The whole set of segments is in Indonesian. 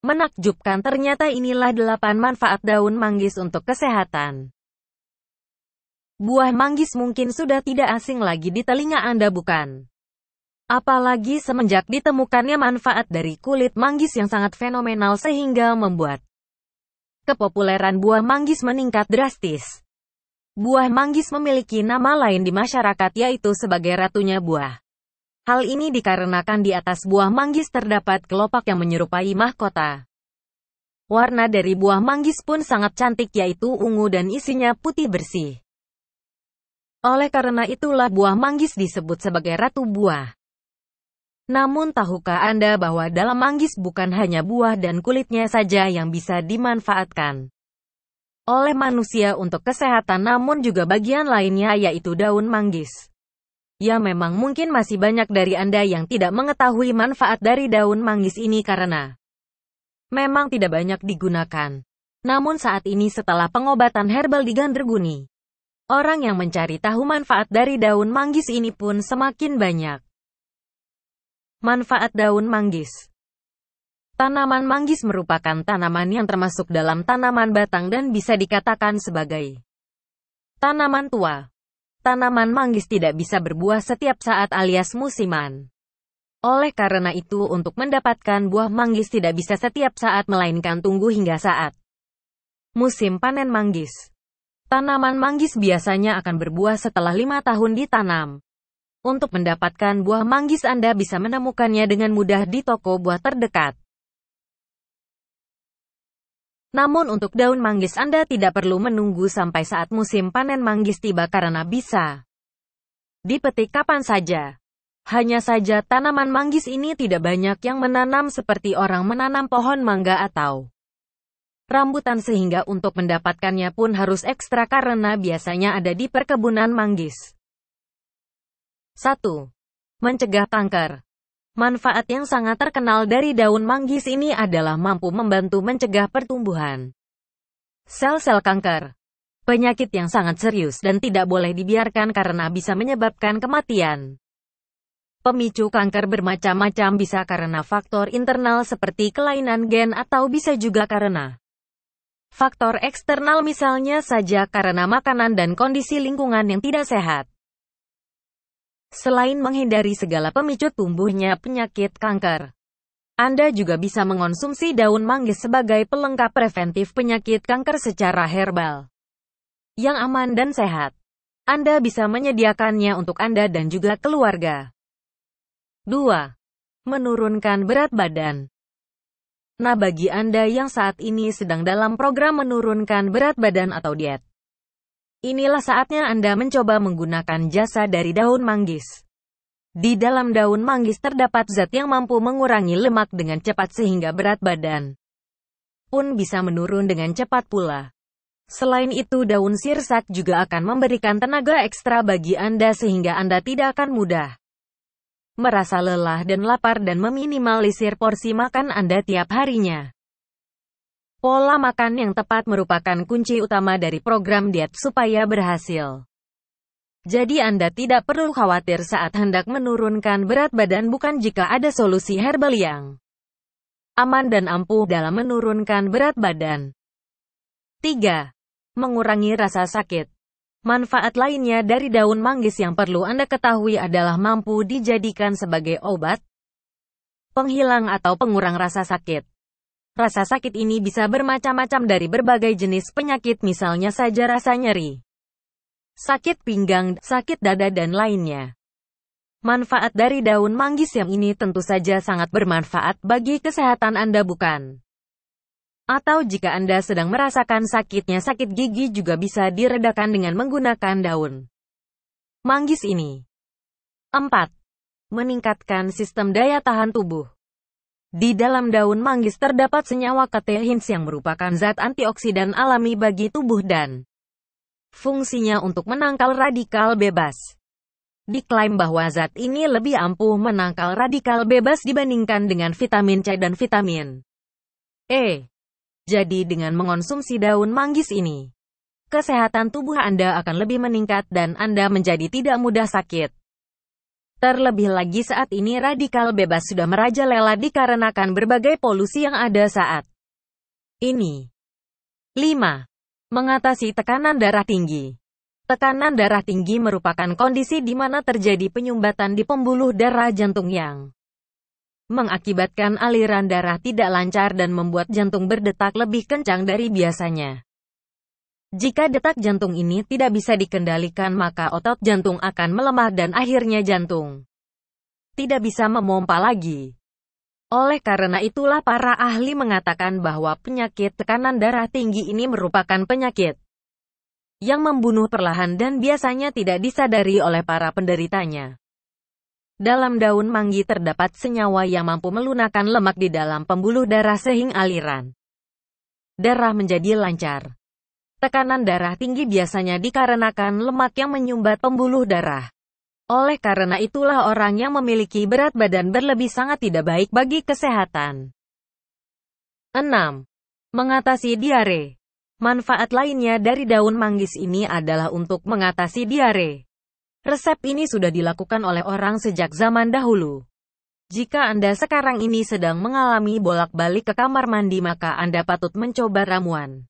Menakjubkan ternyata inilah 8 manfaat daun manggis untuk kesehatan. Buah manggis mungkin sudah tidak asing lagi di telinga Anda bukan? Apalagi semenjak ditemukannya manfaat dari kulit manggis yang sangat fenomenal sehingga membuat kepopuleran buah manggis meningkat drastis. Buah manggis memiliki nama lain di masyarakat yaitu sebagai ratunya buah. Hal ini dikarenakan di atas buah manggis terdapat kelopak yang menyerupai mahkota. Warna dari buah manggis pun sangat cantik yaitu ungu dan isinya putih bersih. Oleh karena itulah buah manggis disebut sebagai ratu buah. Namun tahukah Anda bahwa dalam manggis bukan hanya buah dan kulitnya saja yang bisa dimanfaatkan oleh manusia untuk kesehatan namun juga bagian lainnya yaitu daun manggis. Ya memang mungkin masih banyak dari Anda yang tidak mengetahui manfaat dari daun manggis ini karena memang tidak banyak digunakan. Namun saat ini setelah pengobatan herbal digandrungi, orang yang mencari tahu manfaat dari daun manggis ini pun semakin banyak. Manfaat daun manggis Tanaman manggis merupakan tanaman yang termasuk dalam tanaman batang dan bisa dikatakan sebagai tanaman tua. Tanaman manggis tidak bisa berbuah setiap saat alias musiman. Oleh karena itu untuk mendapatkan buah manggis tidak bisa setiap saat melainkan tunggu hingga saat musim panen manggis. Tanaman manggis biasanya akan berbuah setelah lima tahun ditanam. Untuk mendapatkan buah manggis Anda bisa menemukannya dengan mudah di toko buah terdekat. Namun untuk daun manggis Anda tidak perlu menunggu sampai saat musim panen manggis tiba karena bisa dipetik kapan saja. Hanya saja tanaman manggis ini tidak banyak yang menanam seperti orang menanam pohon mangga atau rambutan sehingga untuk mendapatkannya pun harus ekstra karena biasanya ada di perkebunan manggis. 1. Mencegah kanker Manfaat yang sangat terkenal dari daun manggis ini adalah mampu membantu mencegah pertumbuhan sel-sel kanker. Penyakit yang sangat serius dan tidak boleh dibiarkan karena bisa menyebabkan kematian. Pemicu kanker bermacam-macam bisa karena faktor internal seperti kelainan gen atau bisa juga karena faktor eksternal misalnya saja karena makanan dan kondisi lingkungan yang tidak sehat. Selain menghindari segala pemicu tumbuhnya penyakit kanker, Anda juga bisa mengonsumsi daun manggis sebagai pelengkap preventif penyakit kanker secara herbal yang aman dan sehat. Anda bisa menyediakannya untuk Anda dan juga keluarga. 2. Menurunkan berat badan Nah bagi Anda yang saat ini sedang dalam program menurunkan berat badan atau diet, Inilah saatnya Anda mencoba menggunakan jasa dari daun manggis. Di dalam daun manggis terdapat zat yang mampu mengurangi lemak dengan cepat sehingga berat badan pun bisa menurun dengan cepat pula. Selain itu daun sirsak juga akan memberikan tenaga ekstra bagi Anda sehingga Anda tidak akan mudah merasa lelah dan lapar dan meminimalisir porsi makan Anda tiap harinya. Pola makan yang tepat merupakan kunci utama dari program diet supaya berhasil. Jadi Anda tidak perlu khawatir saat hendak menurunkan berat badan bukan jika ada solusi herbal yang aman dan ampuh dalam menurunkan berat badan. 3. Mengurangi rasa sakit. Manfaat lainnya dari daun manggis yang perlu Anda ketahui adalah mampu dijadikan sebagai obat, penghilang atau pengurang rasa sakit. Rasa sakit ini bisa bermacam-macam dari berbagai jenis penyakit misalnya saja rasa nyeri, sakit pinggang, sakit dada dan lainnya. Manfaat dari daun manggis yang ini tentu saja sangat bermanfaat bagi kesehatan Anda bukan? Atau jika Anda sedang merasakan sakitnya sakit gigi juga bisa diredakan dengan menggunakan daun manggis ini. 4. Meningkatkan sistem daya tahan tubuh. Di dalam daun manggis terdapat senyawa katehins yang merupakan zat antioksidan alami bagi tubuh dan fungsinya untuk menangkal radikal bebas. Diklaim bahwa zat ini lebih ampuh menangkal radikal bebas dibandingkan dengan vitamin C dan vitamin E. Jadi dengan mengonsumsi daun manggis ini, kesehatan tubuh Anda akan lebih meningkat dan Anda menjadi tidak mudah sakit. Terlebih lagi saat ini radikal bebas sudah merajalela dikarenakan berbagai polusi yang ada saat ini. 5. Mengatasi tekanan darah tinggi Tekanan darah tinggi merupakan kondisi di mana terjadi penyumbatan di pembuluh darah jantung yang mengakibatkan aliran darah tidak lancar dan membuat jantung berdetak lebih kencang dari biasanya. Jika detak jantung ini tidak bisa dikendalikan maka otot jantung akan melemah dan akhirnya jantung tidak bisa memompa lagi. Oleh karena itulah para ahli mengatakan bahwa penyakit tekanan darah tinggi ini merupakan penyakit yang membunuh perlahan dan biasanya tidak disadari oleh para penderitanya. Dalam daun manggi terdapat senyawa yang mampu melunakkan lemak di dalam pembuluh darah sehingga aliran darah menjadi lancar. Tekanan darah tinggi biasanya dikarenakan lemak yang menyumbat pembuluh darah. Oleh karena itulah orang yang memiliki berat badan berlebih sangat tidak baik bagi kesehatan. 6. Mengatasi diare. Manfaat lainnya dari daun manggis ini adalah untuk mengatasi diare. Resep ini sudah dilakukan oleh orang sejak zaman dahulu. Jika Anda sekarang ini sedang mengalami bolak-balik ke kamar mandi maka Anda patut mencoba ramuan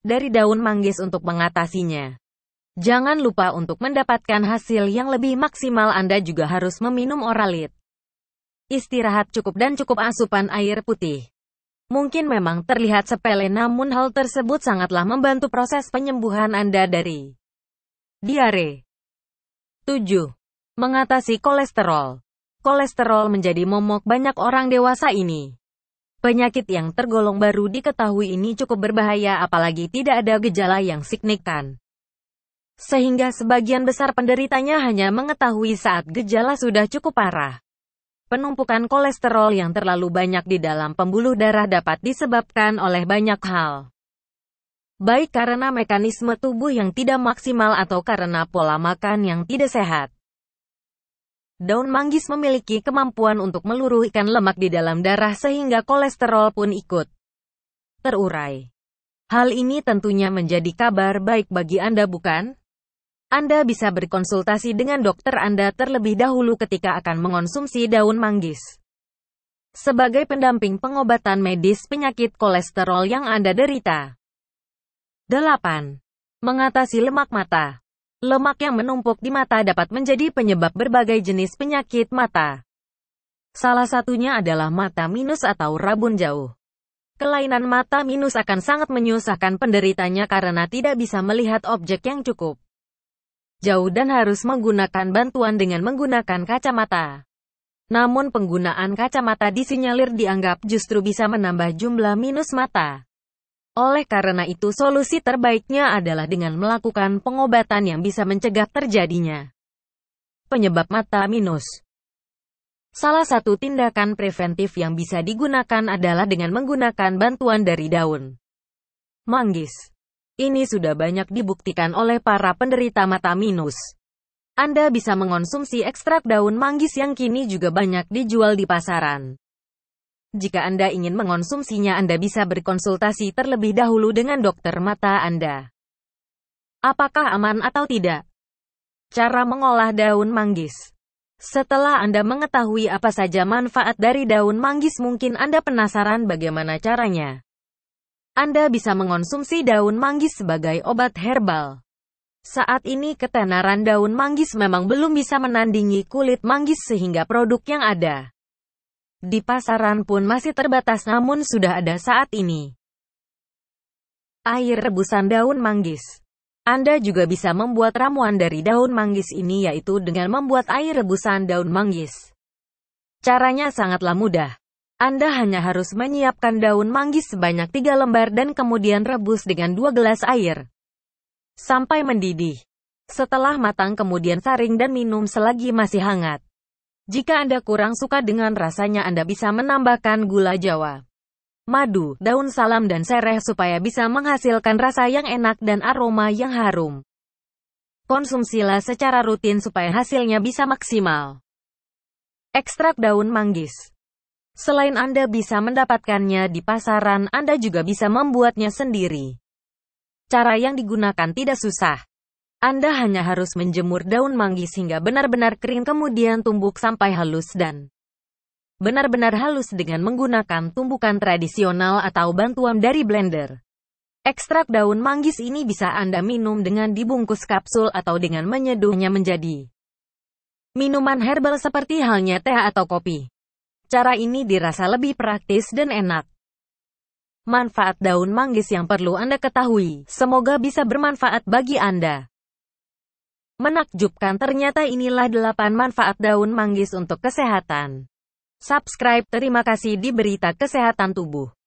dari daun manggis untuk mengatasinya. Jangan lupa untuk mendapatkan hasil yang lebih maksimal Anda juga harus meminum oralit. Istirahat cukup dan cukup asupan air putih. Mungkin memang terlihat sepele namun hal tersebut sangatlah membantu proses penyembuhan Anda dari diare. 7. Mengatasi kolesterol. Kolesterol menjadi momok banyak orang dewasa ini. Penyakit yang tergolong baru diketahui ini cukup berbahaya apalagi tidak ada gejala yang signifikan. Sehingga sebagian besar penderitanya hanya mengetahui saat gejala sudah cukup parah. Penumpukan kolesterol yang terlalu banyak di dalam pembuluh darah dapat disebabkan oleh banyak hal. Baik karena mekanisme tubuh yang tidak maksimal atau karena pola makan yang tidak sehat. Daun manggis memiliki kemampuan untuk meluruhkan lemak di dalam darah sehingga kolesterol pun ikut terurai. Hal ini tentunya menjadi kabar baik bagi Anda bukan? Anda bisa berkonsultasi dengan dokter Anda terlebih dahulu ketika akan mengonsumsi daun manggis. Sebagai pendamping pengobatan medis penyakit kolesterol yang Anda derita. 8. Mengatasi lemak mata Lemak yang menumpuk di mata dapat menjadi penyebab berbagai jenis penyakit mata. Salah satunya adalah mata minus atau rabun jauh. Kelainan mata minus akan sangat menyusahkan penderitanya karena tidak bisa melihat objek yang cukup jauh dan harus menggunakan bantuan dengan menggunakan kacamata. Namun penggunaan kacamata disinyalir dianggap justru bisa menambah jumlah minus mata. Oleh karena itu solusi terbaiknya adalah dengan melakukan pengobatan yang bisa mencegah terjadinya. Penyebab mata minus Salah satu tindakan preventif yang bisa digunakan adalah dengan menggunakan bantuan dari daun manggis. Ini sudah banyak dibuktikan oleh para penderita mata minus. Anda bisa mengonsumsi ekstrak daun manggis yang kini juga banyak dijual di pasaran. Jika Anda ingin mengonsumsinya Anda bisa berkonsultasi terlebih dahulu dengan dokter mata Anda. Apakah aman atau tidak? Cara mengolah daun manggis Setelah Anda mengetahui apa saja manfaat dari daun manggis mungkin Anda penasaran bagaimana caranya. Anda bisa mengonsumsi daun manggis sebagai obat herbal. Saat ini ketenaran daun manggis memang belum bisa menandingi kulit manggis sehingga produk yang ada di pasaran pun masih terbatas namun sudah ada saat ini. Air rebusan daun manggis. Anda juga bisa membuat ramuan dari daun manggis ini yaitu dengan membuat air rebusan daun manggis. Caranya sangatlah mudah. Anda hanya harus menyiapkan daun manggis sebanyak 3 lembar dan kemudian rebus dengan 2 gelas air. Sampai mendidih. Setelah matang kemudian saring dan minum selagi masih hangat. Jika Anda kurang suka dengan rasanya Anda bisa menambahkan gula jawa, madu, daun salam dan sereh supaya bisa menghasilkan rasa yang enak dan aroma yang harum. Konsumsilah secara rutin supaya hasilnya bisa maksimal. Ekstrak daun manggis Selain Anda bisa mendapatkannya di pasaran, Anda juga bisa membuatnya sendiri. Cara yang digunakan tidak susah. Anda hanya harus menjemur daun manggis hingga benar-benar kering kemudian tumbuk sampai halus dan benar-benar halus dengan menggunakan tumbukan tradisional atau bantuan dari blender. Ekstrak daun manggis ini bisa Anda minum dengan dibungkus kapsul atau dengan menyeduhnya menjadi minuman herbal seperti halnya teh atau kopi. Cara ini dirasa lebih praktis dan enak. Manfaat daun manggis yang perlu Anda ketahui, semoga bisa bermanfaat bagi Anda. Menakjubkan ternyata inilah 8 manfaat daun manggis untuk kesehatan. Subscribe terima kasih di berita kesehatan tubuh.